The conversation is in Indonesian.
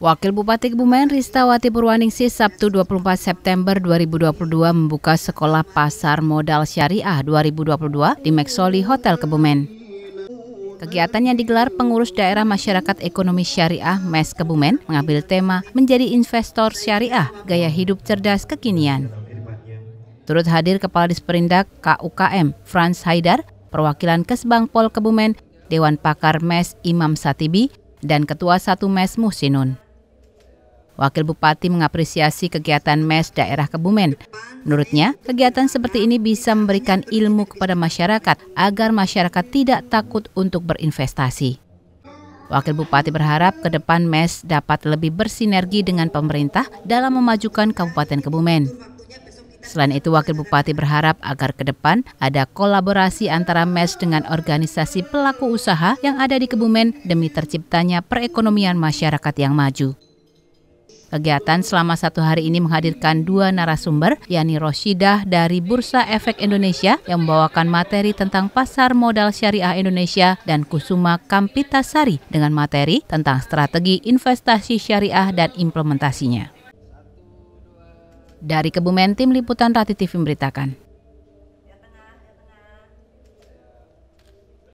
Wakil Bupati Kebumen Ristawati Purwaningsi Sabtu 24 September 2022 membuka sekolah pasar modal syariah 2022 di Maxoli Hotel Kebumen. Kegiatan yang digelar pengurus daerah masyarakat ekonomi syariah MES Kebumen mengambil tema menjadi investor syariah gaya hidup cerdas kekinian. Turut hadir Kepala Disperindak KUKM Franz Haidar, perwakilan Kesbangpol Kebumen, Dewan Pakar MES Imam Satibi, dan Ketua Satu MES Musinun. Wakil Bupati mengapresiasi kegiatan MES daerah Kebumen. Menurutnya, kegiatan seperti ini bisa memberikan ilmu kepada masyarakat agar masyarakat tidak takut untuk berinvestasi. Wakil Bupati berharap ke depan MES dapat lebih bersinergi dengan pemerintah dalam memajukan Kabupaten Kebumen. Selain itu, Wakil Bupati berharap agar ke depan ada kolaborasi antara MES dengan organisasi pelaku usaha yang ada di Kebumen demi terciptanya perekonomian masyarakat yang maju. Kegiatan selama satu hari ini menghadirkan dua narasumber, yakni Roshidah dari Bursa Efek Indonesia yang membawakan materi tentang pasar modal syariah Indonesia dan Kusuma Kampitasari dengan materi tentang strategi investasi syariah dan implementasinya. Dari Kebumen, Tim Liputan Rati TV memberitakan.